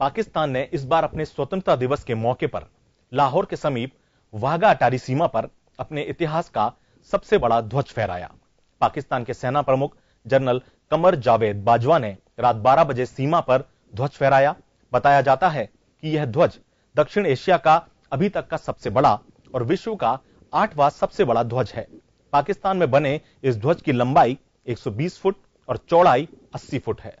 पाकिस्तान ने इस बार अपने स्वतंत्रता दिवस के मौके पर लाहौर के समीप वाघा अटारी सीमा पर अपने इतिहास का सबसे बड़ा ध्वज फहराया पाकिस्तान के सेना प्रमुख जनरल कमर जावेद बाजवा ने रात 12 बजे सीमा पर ध्वज फहराया बताया जाता है कि यह ध्वज दक्षिण एशिया का अभी तक का सबसे बड़ा और विश्व का आठवां सबसे बड़ा ध्वज है पाकिस्तान में बने इस ध्वज की लंबाई 120 फुट और चौड़ाई 80 फुट है